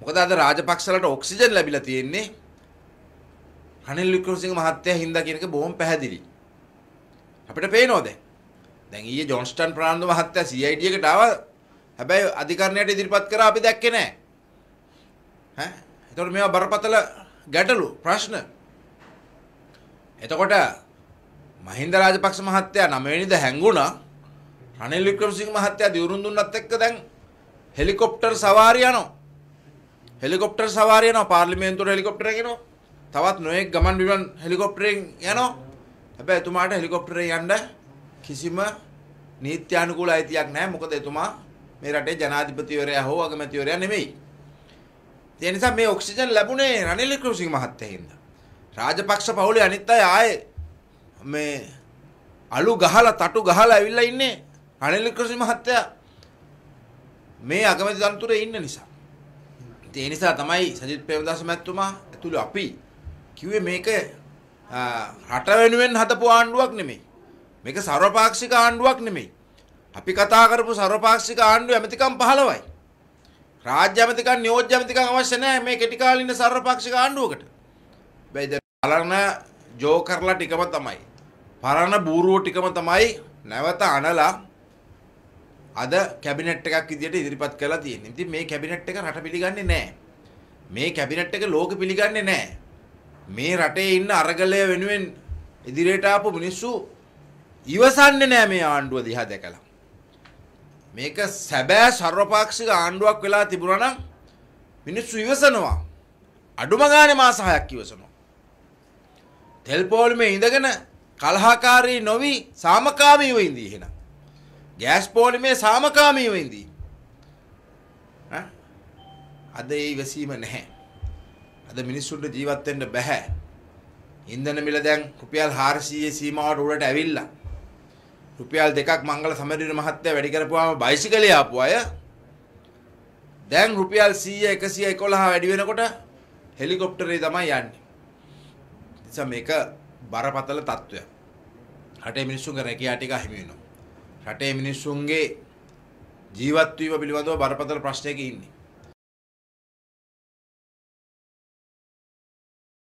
මොකද අද රාජපක්ෂලට ඔක්සිජන් ලැබිලා තියෙන්නේ රනිල් වික්‍රමසිංහ මහත්තයා හින්දා කියන එක බොහොම පැහැදිලි. අපිට පේනවා දැන්. දැන් ඊයේ ජොන්ස්ටන් ප්‍රනාන්දු මහත්තයා CID එකට ආවා. හැබැයි අධිකරණයට ඉදිරිපත් කරා අපි දැක්කේ නැහැ. ඈ එතකොට මේවා බරපතල ගැටලු ප්‍රශ්න. එතකොට මහින්ද රාජපක්ෂ මහත්තයා 9 වෙනිදා හැංගුණා. රනිල් වික්‍රමසිංහ මහත්තයා දිවුරුන් දුන්නත් එක්ක දැන් හෙලිකොප්ටර් සවාරිය යනවා. හෙලිකොප්ටර් සවාරය යනවා පාර්ලිමේන්තුවට හෙලිකොප්ටර් එකනවා. තවත් නොයෙක් ගමන් බිමන් හෙලිකොප්ටරෙන් යනවා. හැබැයි එතුමාට හෙලිකොප්ටරේ යන්න කිසිම නීත්‍යානුකූල අයිතියක් නැහැ. මොකද එතුමා මේ රටේ ජනාධිපතිවරයා හෝ අගමැතිවරයා නෙමෙයි. ඒ නිසා මේ ඔක්සිජන් ලැබුණේ රනිල් වික්‍රමසිංහ මහත්තයෙන්ද. රාජපක්ෂ පවුලේ අනිත් අය ආයේ මේ අලු ගහලා තටු ගහලා ඇවිල්ලා ඉන්නේ රනිල් වික්‍රමසිංහ මහත්තයා මේ අගමැති තනතුරේ ඉන්න නිසා. ඉතින් ඒ නිසා තමයි සජිත් ප්‍රේමදාස මැතිතුමා ඇතුළු අපි කිව්වේ මේක රට වෙනුවෙන් හදපු ආණ්ඩුවක් නෙමෙයි. මේක ਸਰවපාක්ෂික ආණ්ඩුවක් නෙමෙයි. අපි කතා කරපු ਸਰවපාක්ෂික ආණ්ඩුව ඇමතිකම් 15යි. රාජ්‍ය ඇමතිකම් නියෝජ්‍ය ඇමතිකම් අවශ්‍ය නැහැ මේ කෙටි කාලින ਸਰවපාක්ෂික ආණ්ඩුවකට. බැයිද බලන ජෝ කරලා ටිකම තමයි. පරණ බූරුව ටිකම තමයි නැවත අනලා අද කැබිනට් එකක් විදිහට ඉදිරිපත් කරලා තියෙනවා. ඉතින් මේ කැබිනට් එක රට පිළිගන්නේ නැහැ. මේ කැබිනට් එක ලෝකෙ පිළිගන්නේ නැහැ. මේ රටේ ඉන්න අරගලය වෙනුවෙන් ඉදිරියට ආපු මිනිස්සු ඉවසන්නේ නැහැ මේ ආණ්ඩුව දිහා දැකලා. මේක සැබෑ ਸਰවපාක්ෂික ආණ්ඩුවක් වෙලා තිබුණා නම් මිනිස්සු ඉවසනවා. අඩුම ගානේ මාස 6ක් ඉවසනවා. තෙල් පෝලිමේ ඉඳගෙන කලහකාරී නොවි සාමකාමීව ඉඳී එහෙනම්. ගෑස් පෝලිමේ සාමකාමීව ඉඳී. අද ඒ ඉවසීම නැහැ. අද මිනිස්සුන්ට ජීවත් වෙන්න බෑ. ඉන්ධන මිල දැන් රුපියල් 400 සීමාවට උඩට ඇවිල්ලා. රුපියල් දෙකක් මංගල සමරිර මහත්තයා වැඩි කරපුවාම බයිසිකලේ ආපු අය දැන් රුපියල් 100 111 වැඩි වෙනකොට හෙලිකොප්ටරේ තමයි යන්නේ. නිසා මේක බරපතල තත්ත්වයක්. රටේ මිනිස්සුන්ගේ රැකියාව ටික අහිමි වෙනවා. රටේ මිනිස්සුන්ගේ ජීවත්වීම පිළිබඳව බරපතල ප්‍රශ්නයක ඉන්නේ.